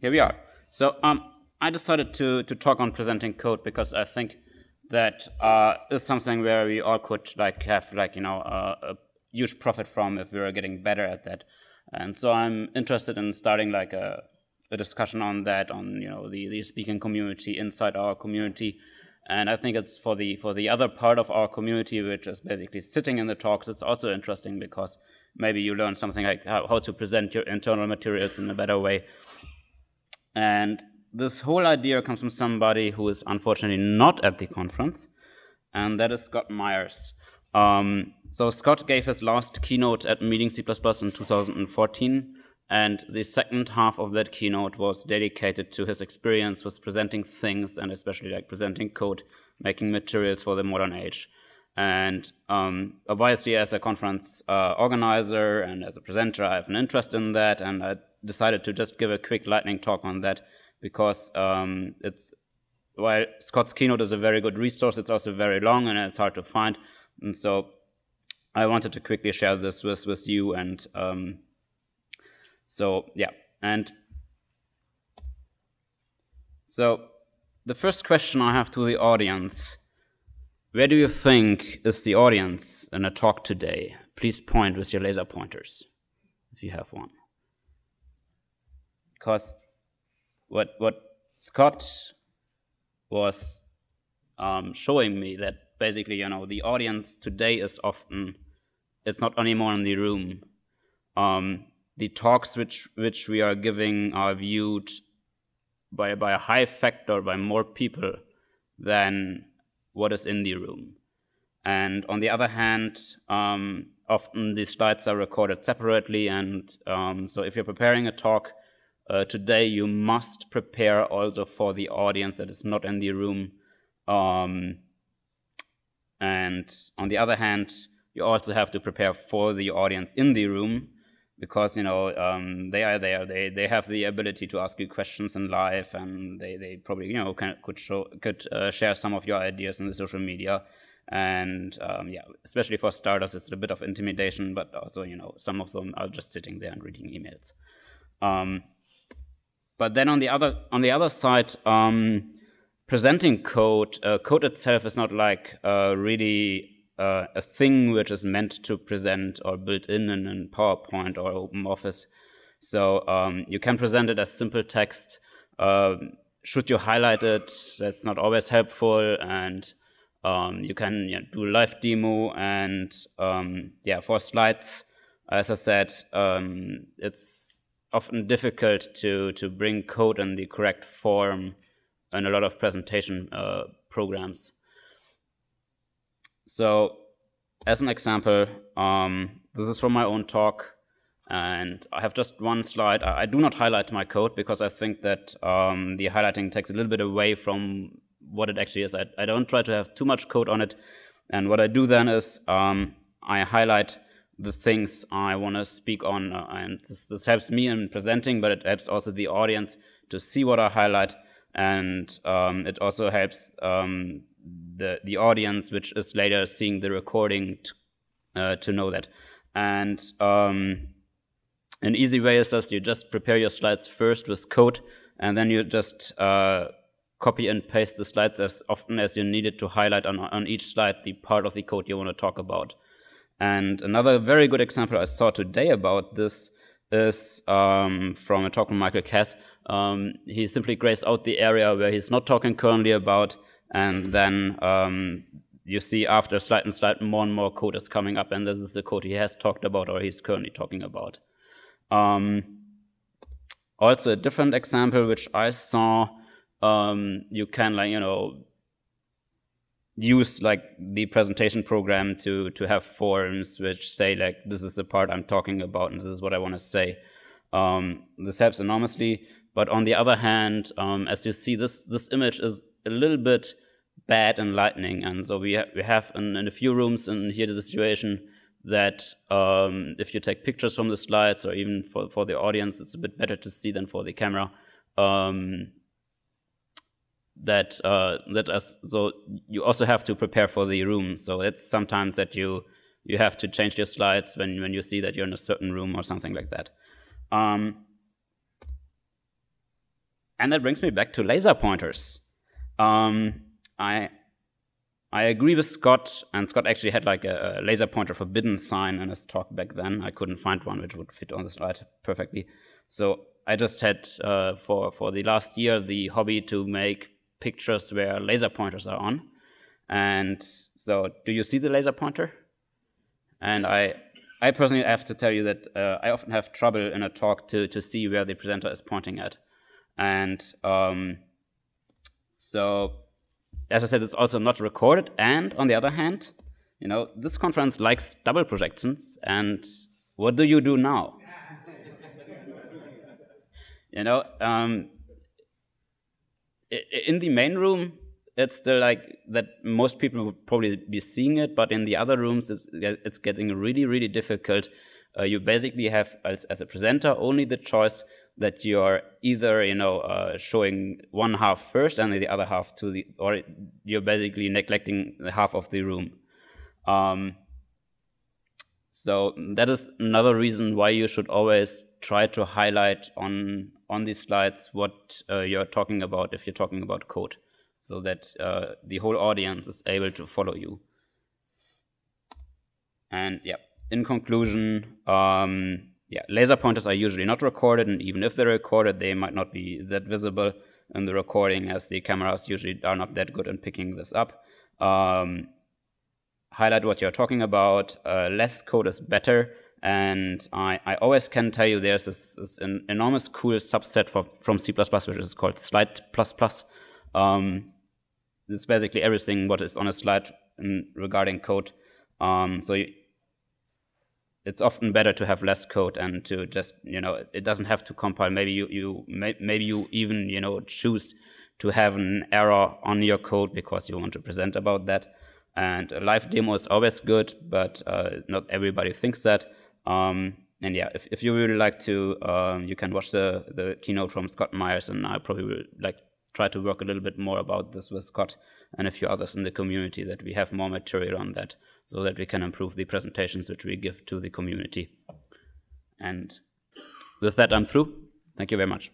here we are. So um, I decided to, to talk on presenting code because I think that uh, is something where we all could like have like you know uh, a huge profit from if we were getting better at that. And so I'm interested in starting like a, a discussion on that on you know the, the speaking community inside our community. And I think it's for the for the other part of our community, which is basically sitting in the talks. It's also interesting because maybe you learn something like how, how to present your internal materials in a better way and this whole idea comes from somebody who is unfortunately not at the conference, and that is Scott Myers. Um, so Scott gave his last keynote at Meeting C++ in 2014, and the second half of that keynote was dedicated to his experience with presenting things, and especially like presenting code, making materials for the modern age. And um, obviously, as a conference uh, organizer and as a presenter, I have an interest in that, and I decided to just give a quick lightning talk on that because um, it's while Scott's keynote is a very good resource, it's also very long and it's hard to find. And so, I wanted to quickly share this with with you, and um, so yeah, and so the first question I have to the audience where do you think is the audience in a talk today? Please point with your laser pointers if you have one. Because what, what Scott was um, showing me that basically, you know, the audience today is often, it's not anymore in the room. Um, the talks which, which we are giving are viewed by, by a high factor by more people than what is in the room. And on the other hand, um, often these slides are recorded separately. And um, so if you're preparing a talk uh, today, you must prepare also for the audience that is not in the room. Um, and on the other hand, you also have to prepare for the audience in the room because you know um, they are there. They they have the ability to ask you questions in life, and they, they probably you know can, could show could uh, share some of your ideas in the social media. And um, yeah, especially for starters, it's a bit of intimidation, but also you know some of them are just sitting there and reading emails. Um, but then on the other on the other side, um, presenting code uh, code itself is not like uh, really uh, a thing which is meant to present or built in in, in PowerPoint or OpenOffice. So um, you can present it as simple text. Uh, should you highlight it, that's not always helpful. And um, you can do live demo and um, yeah, for slides, as I said, um, it's often difficult to, to bring code in the correct form in a lot of presentation uh, programs. So, as an example, um, this is from my own talk, and I have just one slide. I, I do not highlight my code because I think that um, the highlighting takes a little bit away from what it actually is. I, I, don't try to have too much code on it, and what I do then is um, I highlight the things I want to speak on, uh, and this, this, helps me in presenting, but it helps also the audience to see what I highlight, and um, it also helps um, the the audience, which is later seeing the recording, uh, to know that. And um, an easy way is just you just prepare your slides first with code, and then you just uh, copy and paste the slides as often as you need it to highlight on, on each slide the part of the code you want to talk about. And another very good example I saw today about this is um, from a talk from Michael Cass. Um, he simply grays out the area where he's not talking currently about and then um, you see after slide and slide more and more code is coming up and this is the code he has talked about or he's currently talking about. Um, also a different example which I saw, um, you can like, you know, use like the presentation program to, to have forms which say like, this is the part I'm talking about and this is what I want to say. Um, this helps enormously. But on the other hand, um, as you see, this, this image is a little bit bad and lightning. And so we, ha we have in, in, a few rooms in here the situation that um, if you take pictures from the slides or even for, for the audience, it's a bit better to see than for the camera. Um, that uh, that us so you also have to prepare for the room. So it's sometimes that you you have to change your slides when when you see that you're in a certain room or something like that. Um, and that brings me back to laser pointers. Um, I I agree with Scott, and Scott actually had like a, a, laser pointer forbidden sign in his talk back then. I couldn't find one which would fit on the slide perfectly. So I just had uh, for for the last year the hobby to make pictures where laser pointers are on. And so, do you see the laser pointer? And I I personally have to tell you that uh, I often have trouble in a talk to to see where the presenter is pointing at, and um, so, as I said, it's also not recorded. And on the other hand, you know, this conference likes double projections. And what do you do now? you know, um, in the main room, it's still like that most people would probably be seeing it, but in the other rooms, it's, it's getting really, really difficult. Uh, you basically have, as, as a presenter, only the choice that you are either you know uh, showing one half first and the other half to the or you're basically neglecting the half of the room um, so that is another reason why you should always try to highlight on on these slides what uh, you're talking about if you're talking about code so that uh, the whole audience is able to follow you and yeah in conclusion um, yeah, laser pointers are usually not recorded, and even if they're recorded, they might not be that visible in the recording, as the cameras usually are not that good in picking this up. Um, highlight what you're talking about. Uh, less code is better, and I, I always can tell you there's this, this an enormous cool subset for, from C++, which is called slide++. Um, it's basically everything what is on a slide in, regarding code. Um, so you, it's often better to have less code and to just you know it doesn't have to compile. Maybe you you maybe you even you know choose to have an error on your code because you want to present about that. And a live demo is always good, but uh, not everybody thinks that. Um, and yeah, if, if you really like to, um, you can watch the, the keynote from Scott Myers, and I probably will like try to work a little bit more about this with Scott and a few others in the community that we have more material on that so that we can improve the presentations which we give to the community. And with that, I'm through. Thank you very much.